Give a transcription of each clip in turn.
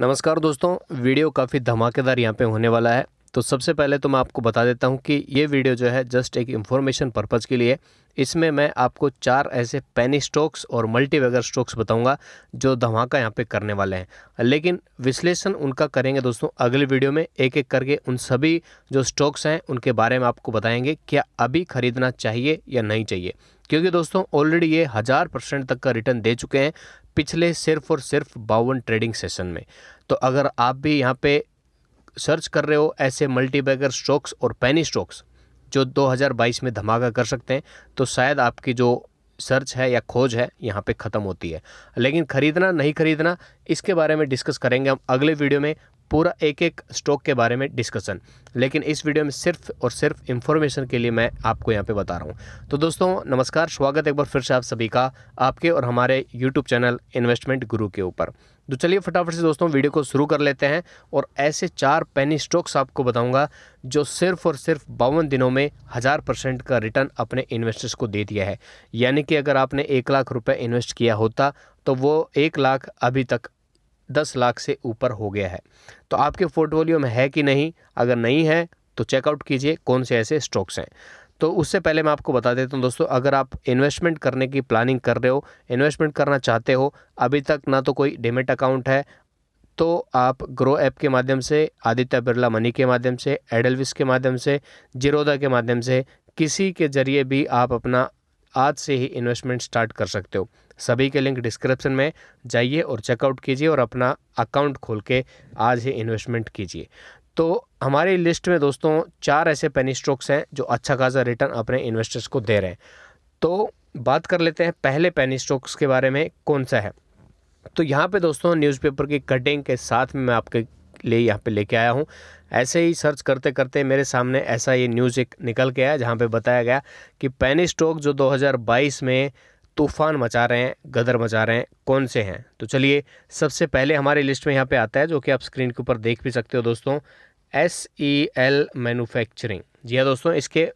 नमस्कार दोस्तों वीडियो काफ़ी धमाकेदार यहाँ पे होने वाला है तो सबसे पहले तो मैं आपको बता देता हूँ कि ये वीडियो जो है जस्ट एक इन्फॉर्मेशन पर्पज़ के लिए इसमें मैं आपको चार ऐसे पेनी स्टॉक्स और मल्टीवेगर स्टॉक्स बताऊंगा जो धमाका यहाँ पे करने वाले हैं लेकिन विश्लेषण उनका करेंगे दोस्तों अगले वीडियो में एक एक करके उन सभी जो स्टॉक्स हैं उनके बारे में आपको बताएंगे क्या अभी खरीदना चाहिए या नहीं चाहिए क्योंकि दोस्तों ऑलरेडी ये हज़ार परसेंट तक का रिटर्न दे चुके हैं पिछले सिर्फ और सिर्फ बावन ट्रेडिंग सेशन में तो अगर आप भी यहाँ पे सर्च कर रहे हो ऐसे मल्टीबैगर स्टॉक्स और पैनी स्टॉक्स जो 2022 में धमाका कर सकते हैं तो शायद आपकी जो सर्च है या खोज है यहाँ पे ख़त्म होती है लेकिन ख़रीदना नहीं ख़रीदना इसके बारे में डिस्कस करेंगे हम अगले वीडियो में पूरा एक एक स्टॉक के बारे में डिस्कशन लेकिन इस वीडियो में सिर्फ और सिर्फ इन्फॉर्मेशन के लिए मैं आपको यहाँ पे बता रहा हूँ तो दोस्तों नमस्कार स्वागत एक बार फिर से आप सभी का आपके और हमारे यूट्यूब चैनल इन्वेस्टमेंट गुरु के ऊपर तो चलिए फटाफट से दोस्तों वीडियो को शुरू कर लेते हैं और ऐसे चार पैनी स्टॉक्स आपको बताऊँगा जो सिर्फ और सिर्फ बावन दिनों में हज़ार परसेंट का रिटर्न अपने इन्वेस्टर्स को दे दिया है यानी कि अगर आपने एक लाख रुपये इन्वेस्ट किया होता तो वो एक लाख अभी तक दस लाख से ऊपर हो गया है तो आपके पोर्टफोलियो में है कि नहीं अगर नहीं है तो चेकआउट कीजिए कौन से ऐसे स्टॉक्स हैं तो उससे पहले मैं आपको बता देता हूँ दोस्तों अगर आप इन्वेस्टमेंट करने की प्लानिंग कर रहे हो इन्वेस्टमेंट करना चाहते हो अभी तक ना तो कोई डिमेट अकाउंट है तो आप ग्रो ऐप के माध्यम से आदित्य बिरला मनी के माध्यम से एडलविस के माध्यम से जिरोदा के माध्यम से किसी के ज़रिए भी आप अपना आज से ही इन्वेस्टमेंट स्टार्ट कर सकते हो सभी के लिंक डिस्क्रिप्शन में जाइए और चेकआउट कीजिए और अपना अकाउंट खोल के आज ही इन्वेस्टमेंट कीजिए तो हमारी लिस्ट में दोस्तों चार ऐसे पेनी स्टॉक्स हैं जो अच्छा खासा रिटर्न अपने इन्वेस्टर्स को दे रहे हैं तो बात कर लेते हैं पहले पेनी स्टॉक्स के बारे में कौन सा है तो यहाँ पे दोस्तों न्यूज़पेपर की कटिंग के साथ में मैं आपके लिए यहाँ पे लेके आया हूँ ऐसे ही सर्च करते करते मेरे सामने ऐसा ये न्यूज़ एक निकल के आया जहाँ पे बताया गया कि पैनी स्टॉक जो 2022 में तूफ़ान मचा रहे हैं गदर मचा रहे हैं कौन से हैं तो चलिए सबसे पहले हमारे लिस्ट में यहाँ पर आता है जो कि आप स्क्रीन के ऊपर देख भी सकते हो दोस्तों एस ई एल मैनुफैक्चरिंग जी हाँ दोस्तों इसके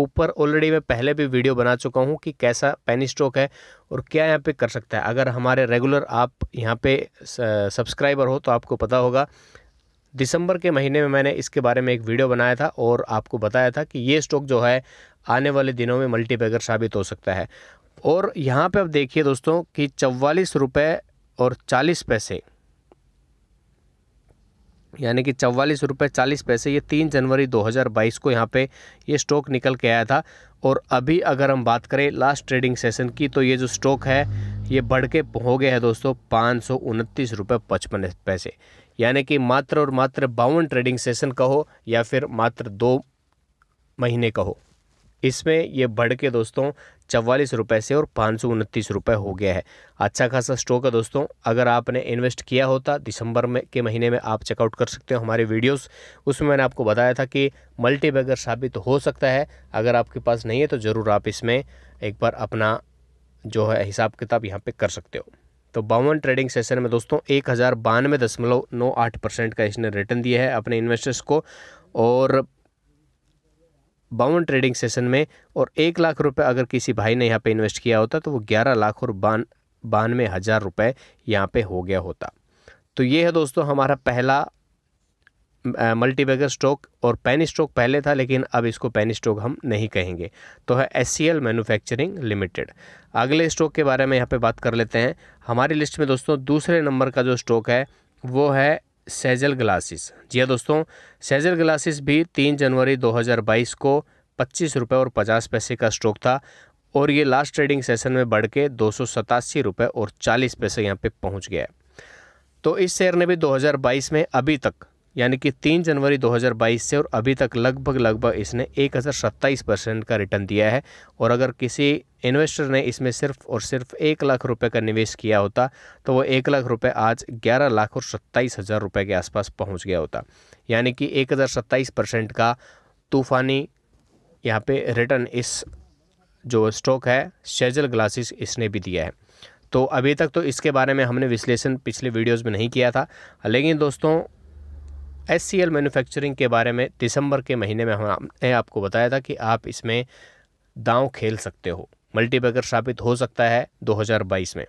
ऊपर ऑलरेडी मैं पहले भी वीडियो बना चुका हूँ कि कैसा पेनी है और क्या यहाँ पे कर सकता है अगर हमारे रेगुलर आप यहाँ पे सब्सक्राइबर हो तो आपको पता होगा दिसंबर के महीने में मैंने इसके बारे में एक वीडियो बनाया था और आपको बताया था कि ये स्टॉक जो है आने वाले दिनों में मल्टीपैगर साबित हो सकता है और यहाँ पे आप देखिए दोस्तों कि चवालीस रुपये और चालीस पैसे यानी कि चवालीस रुपये चालीस पैसे ये तीन जनवरी 2022 को यहाँ पे ये स्टॉक निकल के आया था और अभी अगर हम बात करें लास्ट ट्रेडिंग सेशन की तो ये जो स्टॉक है ये बढ़ के हो गया है दोस्तों पाँच सौ उनतीस रुपये पचपन पैसे यानी कि मात्र और मात्र बावन ट्रेडिंग सेशन कहो या फिर मात्र दो महीने कहो इसमें ये बढ़ के दोस्तों चवालीस रुपए से और पाँच सौ उनतीस रुपये हो गया है अच्छा खासा स्टॉक है दोस्तों अगर आपने इन्वेस्ट किया होता दिसंबर में के महीने में आप चेकआउट कर सकते हो हमारे वीडियोस उसमें मैंने आपको बताया था कि मल्टी बैगर साबित हो सकता है अगर आपके पास नहीं है तो ज़रूर आप इसमें एक बार अपना जो है हिसाब किताब यहाँ पर कर सकते हो तो बावन ट्रेडिंग सेशन में दोस्तों एक हज़ार बानवे दशमलव नौ आठ परसेंट का इसने रिटर्न दिया है अपने इन्वेस्टर्स को और बावन ट्रेडिंग सेशन में और एक लाख रुपए अगर किसी भाई ने यहाँ पे इन्वेस्ट किया होता तो वो ग्यारह लाख और बान बानवे हज़ार रुपये यहाँ पर हो गया होता तो ये है दोस्तों हमारा पहला मल्टीबैगर स्टॉक और पेन स्टोक पहले था लेकिन अब इसको पेन स्टोक हम नहीं कहेंगे तो है एस सी मैन्युफैक्चरिंग लिमिटेड अगले स्टॉक के बारे में यहाँ पे बात कर लेते हैं हमारी लिस्ट में दोस्तों दूसरे नंबर का जो स्टॉक है वो है सेजल ग्लासेस जी हाँ दोस्तों सेजल ग्लासेस भी तीन जनवरी दो को पच्चीस रुपये और पचास पैसे का स्टॉक था और ये लास्ट ट्रेडिंग सेशन में बढ़ के दो रुपये और चालीस पैसे यहाँ पर पहुँच गया है तो इस शेयर ने भी 2022 में अभी तक यानी कि तीन जनवरी 2022 से और अभी तक लगभग लगभग इसने एक परसेंट का रिटर्न दिया है और अगर किसी इन्वेस्टर ने इसमें सिर्फ और सिर्फ एक लाख रुपए का निवेश किया होता तो वो एक लाख रुपए आज ग्यारह लाख और सत्ताईस हज़ार रुपये के आसपास पहुंच गया होता यानी कि एक हज़ार सत्ताईस परसेंट का तूफ़ानी यहाँ पे रिटर्न इस जो स्टॉक है शेजल ग्लासेस इसने भी दिया है तो अभी तक तो इसके बारे में हमने विश्लेषण पिछले वीडियोस में नहीं किया था लेकिन दोस्तों एस सी एल मैनुफैक्चरिंग के बारे में दिसंबर के महीने में हमने आपको बताया था कि आप इसमें दांव खेल सकते हो मल्टीपैकर साबित हो सकता है 2022 में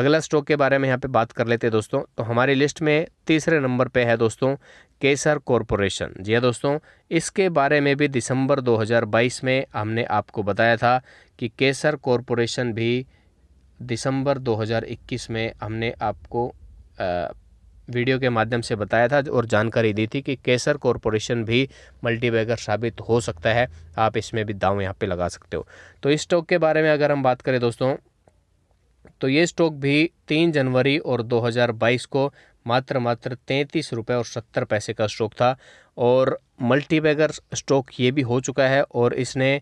अगला स्टॉक के बारे में यहाँ पे बात कर लेते हैं दोस्तों तो हमारी लिस्ट में तीसरे नंबर पे है दोस्तों केसर कॉरपोरेशन जी हाँ दोस्तों इसके बारे में भी दिसंबर 2022 में हमने आपको बताया था कि केसर कॉरपोरेशन भी दिसंबर 2021 में हमने आपको आ, वीडियो के माध्यम से बताया था और जानकारी दी थी कि केसर कॉरपोरेशन भी मल्टीबैगर साबित हो सकता है आप इसमें भी दाव यहाँ पे लगा सकते हो तो इस स्टॉक के बारे में अगर हम बात करें दोस्तों तो ये स्टॉक भी तीन जनवरी और 2022 को मात्र मात्र तैंतीस रुपये और सत्तर पैसे का स्टॉक था और मल्टीबैगर स्टॉक ये भी हो चुका है और इसने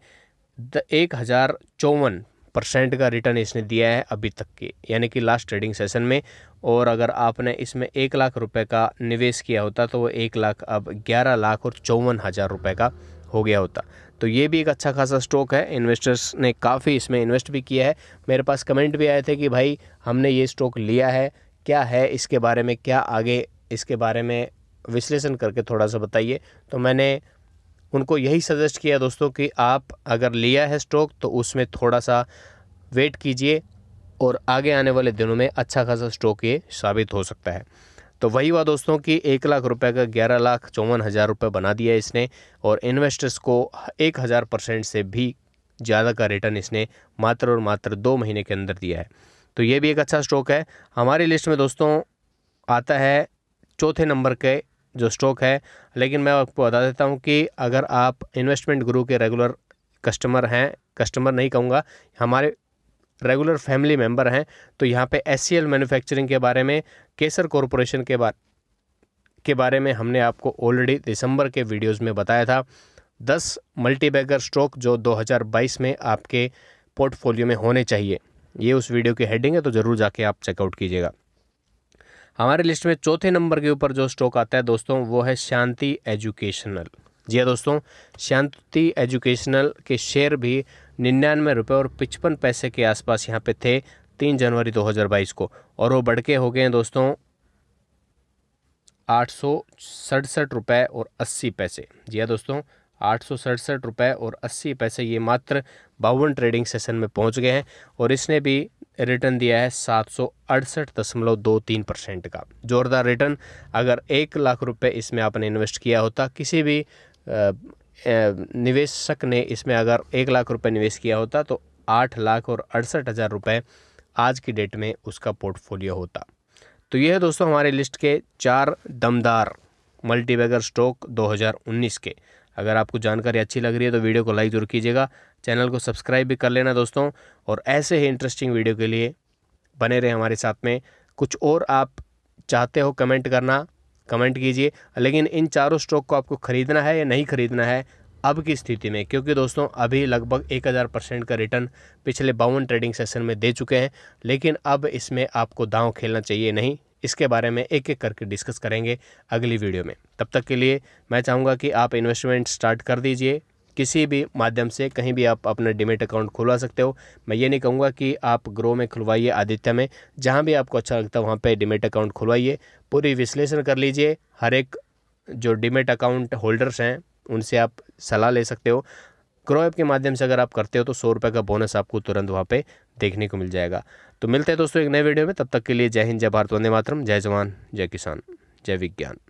एक हज़ार चौवन परसेंट का रिटर्न इसने दिया है अभी तक के यानी कि लास्ट ट्रेडिंग सेशन में और अगर आपने इसमें एक लाख रुपए का निवेश किया होता तो वो एक लाख अब ग्यारह लाख और चौवन हज़ार रुपये का हो गया होता तो ये भी एक अच्छा खासा स्टॉक है इन्वेस्टर्स ने काफ़ी इसमें इन्वेस्ट भी किया है मेरे पास कमेंट भी आए थे कि भाई हमने ये स्टॉक लिया है क्या है इसके बारे में क्या आगे इसके बारे में विश्लेषण करके थोड़ा सा बताइए तो मैंने उनको यही सजेस्ट किया दोस्तों कि आप अगर लिया है स्टॉक तो उसमें थोड़ा सा वेट कीजिए और आगे आने वाले दिनों में अच्छा खासा स्टॉक ये साबित हो सकता है तो वही हुआ दोस्तों कि एक लाख रुपए का ग्यारह लाख चौवन हज़ार रुपये बना दिया इसने और इन्वेस्टर्स को एक हज़ार परसेंट से भी ज़्यादा का रिटर्न इसने मात्र और मात्र दो महीने के अंदर दिया है तो ये भी एक अच्छा स्टॉक है हमारी लिस्ट में दोस्तों आता है चौथे नंबर के जो स्टॉक है लेकिन मैं आपको बता देता हूँ कि अगर आप इन्वेस्टमेंट गुरु के रेगुलर कस्टमर हैं कस्टमर नहीं कहूँगा हमारे रेगुलर फैमिली मेम्बर हैं तो यहाँ पे एस मैन्युफैक्चरिंग के बारे में केसर कॉरपोरेशन के बारे के बारे में हमने आपको ऑलरेडी दिसंबर के वीडियोस में बताया था दस मल्टीबैगर स्टॉक जो 2022 में आपके पोर्टफोलियो में होने चाहिए ये उस वीडियो की हेडिंग है तो ज़रूर जाके आप चेकआउट कीजिएगा हमारे लिस्ट में चौथे नंबर के ऊपर जो स्टॉक आता है दोस्तों वो है शांति एजुकेशनल जी हाँ दोस्तों शांति एजुकेशनल के शेयर भी निन्यानवे रुपये और पचपन पैसे के आसपास यहाँ पे थे तीन जनवरी 2022 को और वो बढ़ के हो गए हैं दोस्तों आठ सौ सड़सठ रुपये और अस्सी पैसे जी हाँ दोस्तों आठ सौ सड़सठ रुपये और अस्सी पैसे ये मात्र बावन ट्रेडिंग सेशन में पहुँच गए हैं और इसने भी रिटर्न दिया है सात सौ अड़सठ दशमलव दो तीन परसेंट का जोरदार रिटर्न अगर एक लाख रुपए इसमें आपने इन्वेस्ट किया होता किसी भी निवेशक ने इसमें अगर एक लाख रुपए निवेश किया होता तो आठ लाख और अड़सठ हज़ार रुपये आज की डेट में उसका पोर्टफोलियो होता तो यह है दोस्तों हमारे लिस्ट के चार दमदार मल्टीबैगर स्टॉक 2019 के अगर आपको जानकारी अच्छी लग रही है तो वीडियो को लाइक जरूर कीजिएगा चैनल को सब्सक्राइब भी कर लेना दोस्तों और ऐसे ही इंटरेस्टिंग वीडियो के लिए बने रहे हमारे साथ में कुछ और आप चाहते हो कमेंट करना कमेंट कीजिए लेकिन इन चारों स्टॉक को आपको ख़रीदना है या नहीं ख़रीदना है अब की स्थिति में क्योंकि दोस्तों अभी लगभग एक हज़ार परसेंट का रिटर्न पिछले बावन ट्रेडिंग सेशन में दे चुके हैं लेकिन अब इसमें आपको दांव खेलना चाहिए नहीं इसके बारे में एक एक करके डिस्कस करेंगे अगली वीडियो में तब तक के लिए मैं चाहूँगा कि आप इन्वेस्टमेंट स्टार्ट कर दीजिए किसी भी माध्यम से कहीं भी आप अपना डिमेट अकाउंट खुलवा सकते हो मैं ये नहीं कहूँगा कि आप ग्रो में खुलवाइए आदित्य में जहाँ भी आपको अच्छा लगता है वहाँ पर डिमेट अकाउंट खुलवाइए पूरी विश्लेषण कर लीजिए हर एक जो डिमेट अकाउंट होल्डर्स हैं उनसे आप सलाह ले सकते हो ग्रो ऐप के माध्यम से अगर आप करते हो तो सौ रुपये का बोनस आपको तुरंत वहाँ पे देखने को मिल जाएगा तो मिलते हैं दोस्तों एक नए वीडियो में तब तक के लिए जय हिंद जय भारत वंदे मातरम जय जवान जय किसान जय विज्ञान